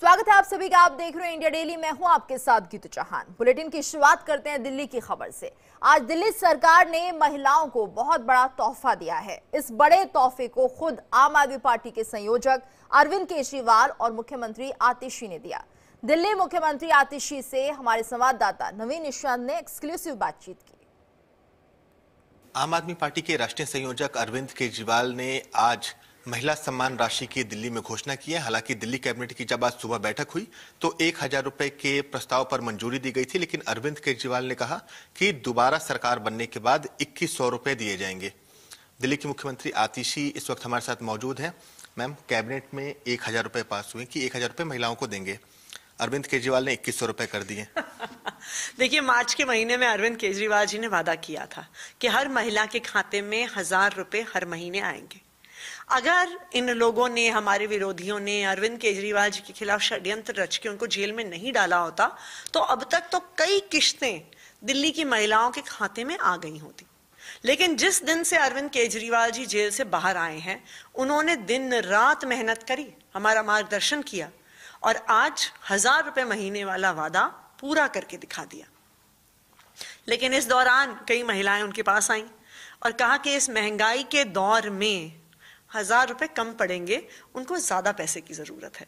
स्वागत है आप सभी का आप देख रहे हैं इंडिया डेली मैं हूं आपके साथ गीतू चौहान बुलेटिन की शुरुआत करते हैं दिल्ली की खबर से आज दिल्ली सरकार ने महिलाओं को बहुत बड़ा तोहफा दिया है इस बड़े तोहफे को खुद आम आदमी पार्टी के संयोजक अरविंद केजरीवाल और मुख्यमंत्री आतिशी ने दिया दिल्ली मुख्यमंत्री आतिशी से हमारे संवाददाता नवीन निशांत ने एक्सक्लूसिव बातचीत की आम आदमी पार्टी के राष्ट्रीय संयोजक अरविंद केजरीवाल ने आज महिला सम्मान राशि की दिल्ली में घोषणा की है हालांकि दिल्ली कैबिनेट की जब आज सुबह बैठक हुई तो एक हजार रूपए के प्रस्ताव पर मंजूरी दी गई थी लेकिन अरविंद केजरीवाल ने कहा कि दोबारा सरकार बनने के बाद इक्कीस सौ रुपए दिए जाएंगे दिल्ली की मुख्यमंत्री आतिशी इस वक्त हमारे साथ मौजूद है मैम कैबिनेट में एक हजार रुपए पास हुए कि एक हजार रुपए महिलाओं को देंगे अरविंद केजरीवाल ने इक्कीस सौ कर दिए देखिए मार्च के महीने में अरविंद केजरीवाल जी ने वादा किया था कि हर महिला के खाते में हजार रुपए हर महीने आएंगे अगर इन लोगों ने हमारे विरोधियों ने अरविंद केजरीवाल जी के खिलाफ षड्यंत्र रच के उनको जेल में नहीं डाला होता तो अब तक तो कई किश्तें दिल्ली की महिलाओं के खाते में आ गई होती लेकिन जिस दिन से अरविंद केजरीवाल जी जेल से बाहर आए हैं उन्होंने दिन रात मेहनत करी हमारा मार्गदर्शन किया और आज हजार रुपए महीने वाला वादा पूरा करके दिखा दिया लेकिन इस दौरान कई महिलाएं उनके पास आई और कहा कि इस महंगाई के दौर में हज़ार रुपए कम पड़ेंगे उनको ज़्यादा पैसे की ज़रूरत है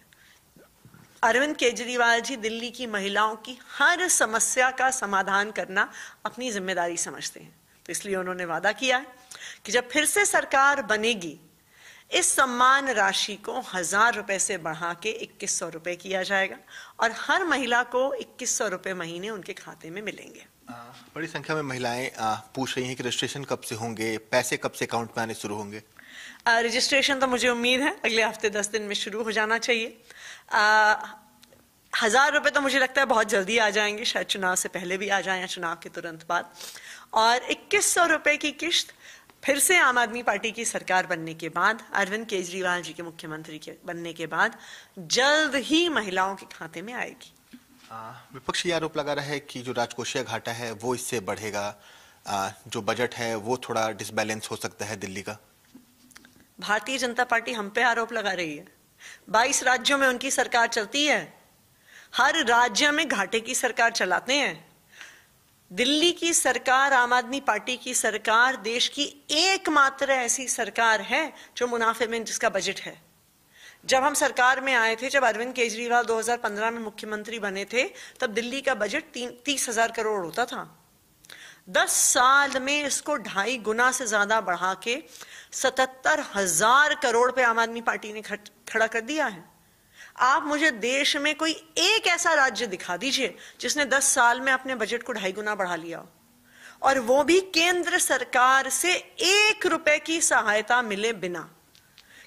अरविंद केजरीवाल जी दिल्ली की महिलाओं की हर समस्या का समाधान करना अपनी जिम्मेदारी समझते हैं तो इसलिए उन्होंने वादा किया है कि जब फिर से सरकार बनेगी इस सम्मान राशि को हजार रुपए से बढ़ा के इक्कीस सौ रुपए किया जाएगा और हर महिला को इक्कीस सौ रुपए महीने उनके खाते में मिलेंगे बड़ी संख्या में महिलाएं पूछ रही हैं कि रजिस्ट्रेशन कब से होंगे पैसे कब से अकाउंट में आने शुरू होंगे रजिस्ट्रेशन तो मुझे उम्मीद है अगले हफ्ते दस दिन में शुरू हो जाना चाहिए आ, हजार रुपए तो मुझे लगता है बहुत जल्दी आ जाएंगे शायद चुनाव से पहले भी आ जाए या चुनाव के तुरंत बाद और इक्कीस सौ रुपए की किश्त फिर से आम आदमी पार्टी की सरकार बनने के बाद अरविंद केजरीवाल जी के मुख्यमंत्री के बनने के बाद जल्द ही महिलाओं के खाते में आएगी विपक्ष ये आरोप लगा रहा है कि जो राजकोषीय घाटा है वो इससे बढ़ेगा आ, जो बजट है वो थोड़ा डिसबैलेंस हो सकता है दिल्ली का भारतीय जनता पार्टी हम पे आरोप लगा रही है बाईस राज्यों में उनकी सरकार चलती है हर राज्य में घाटे की सरकार चलाते हैं दिल्ली की सरकार आम आदमी पार्टी की सरकार देश की एकमात्र ऐसी सरकार है जो मुनाफे में जिसका बजट है जब हम सरकार में आए थे जब अरविंद केजरीवाल 2015 में मुख्यमंत्री बने थे तब दिल्ली का बजट तीस हजार करोड़ होता था दस साल में इसको ढाई गुना से ज्यादा बढ़ा के सतहत्तर हजार करोड़ पे आम आदमी पार्टी ने खड़ा कर दिया है आप मुझे देश में कोई एक ऐसा राज्य दिखा दीजिए जिसने 10 साल में अपने बजट को ढाई गुना बढ़ा लिया और वो भी केंद्र सरकार से एक रुपए की सहायता मिले बिना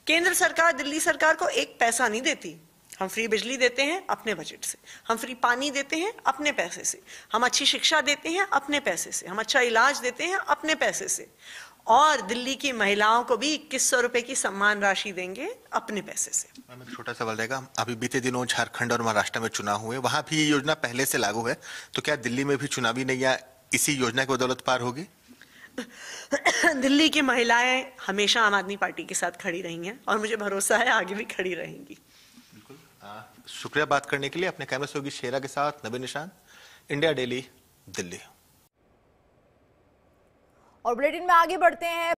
केंद्र सरकार दिल्ली सरकार को एक पैसा नहीं देती हम फ्री बिजली देते हैं अपने बजट से हम फ्री पानी देते हैं अपने पैसे से हम अच्छी शिक्षा देते हैं अपने पैसे से हम अच्छा इलाज देते हैं अपने पैसे से और दिल्ली की महिलाओं को भी इक्कीस सौ रुपए की सम्मान राशि देंगे अपने पैसे से छोटा सवाल रहेगा अभी बीते दिनों झारखंड और महाराष्ट्र में चुनाव हुए वहां भी ये योजना पहले से लागू है तो क्या दिल्ली में भी चुनावी या इसी योजना की बदौलत पार होगी दिल्ली की महिलाएं हमेशा आम आदमी पार्टी के साथ खड़ी रही हैं और मुझे भरोसा है आगे भी खड़ी रहेंगी बिल्कुल शुक्रिया बात करने के लिए अपने कैमरा सहयोगी शेरा के साथ नबी निशान इंडिया डेली दिल्ली और बुलेटिन में आगे बढ़ते हैं